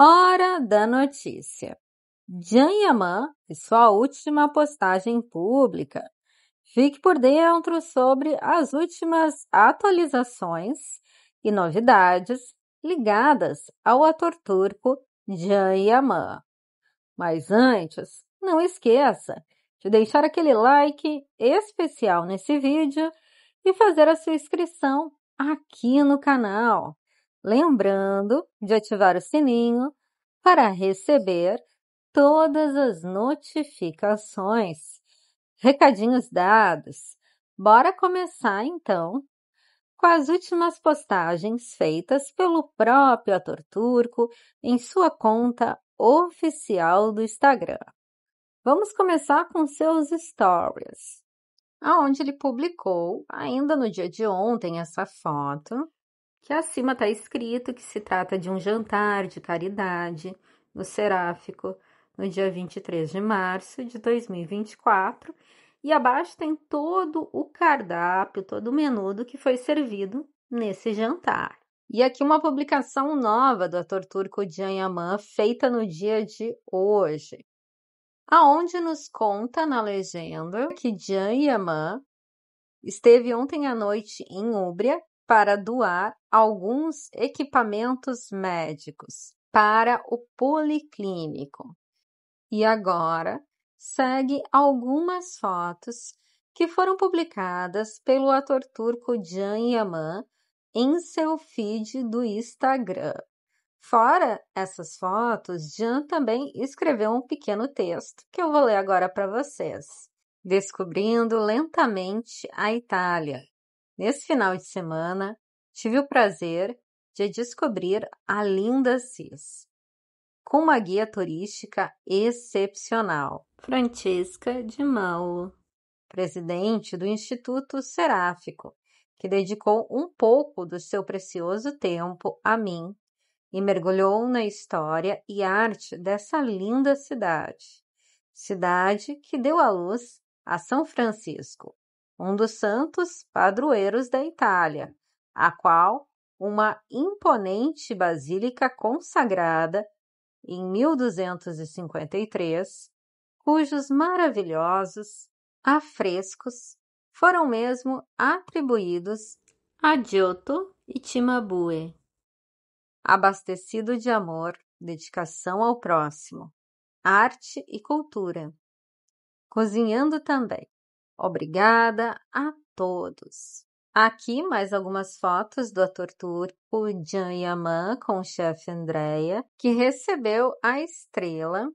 Hora da notícia. Jan Yaman e sua última postagem pública. Fique por dentro sobre as últimas atualizações e novidades ligadas ao ator turco Jan Yaman. Mas antes, não esqueça de deixar aquele like especial nesse vídeo e fazer a sua inscrição aqui no canal lembrando de ativar o sininho para receber todas as notificações. Recadinhos dados. Bora começar então com as últimas postagens feitas pelo próprio ator turco em sua conta oficial do Instagram. Vamos começar com seus stories, aonde ele publicou ainda no dia de ontem essa foto que acima está escrito que se trata de um jantar de caridade no Seráfico no dia 23 de março de 2024 e abaixo tem todo o cardápio, todo o menudo que foi servido nesse jantar. E aqui uma publicação nova do ator turco Jan Yaman, feita no dia de hoje, aonde nos conta na legenda que Jan Yaman esteve ontem à noite em Úbria para doar alguns equipamentos médicos para o policlínico. E agora segue algumas fotos que foram publicadas pelo ator turco Can Yaman em seu feed do Instagram. Fora essas fotos, Jan também escreveu um pequeno texto que eu vou ler agora para vocês. Descobrindo lentamente a Itália, Nesse final de semana, tive o prazer de descobrir a linda Cis, com uma guia turística excepcional, Francesca de Mau, presidente do Instituto Seráfico, que dedicou um pouco do seu precioso tempo a mim e mergulhou na história e arte dessa linda cidade. Cidade que deu à luz a São Francisco, um dos santos padroeiros da Itália, a qual uma imponente basílica consagrada em 1253, cujos maravilhosos afrescos foram mesmo atribuídos a Giotto e Timabue. Abastecido de amor, dedicação ao próximo, arte e cultura. Cozinhando também, Obrigada a todos. Aqui mais algumas fotos do ator turco Jan Yaman com o chefe Andrea, que recebeu a estrela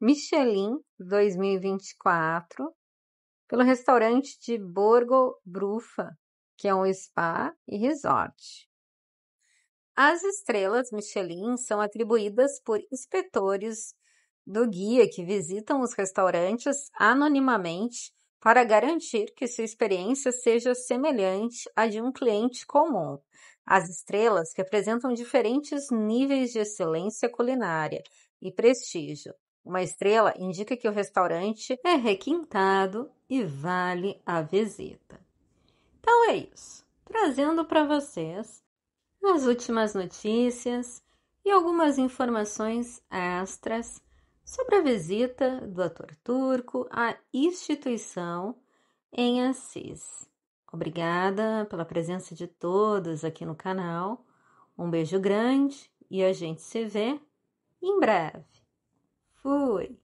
Michelin 2024 pelo restaurante de Borgo Brufa, que é um spa e resort. As estrelas Michelin são atribuídas por inspetores do guia que visitam os restaurantes anonimamente para garantir que sua experiência seja semelhante à de um cliente comum. As estrelas representam diferentes níveis de excelência culinária e prestígio. Uma estrela indica que o restaurante é requintado e vale a visita. Então é isso. Trazendo para vocês as últimas notícias e algumas informações extras sobre a visita do ator turco à instituição em Assis. Obrigada pela presença de todos aqui no canal. Um beijo grande e a gente se vê em breve. Fui!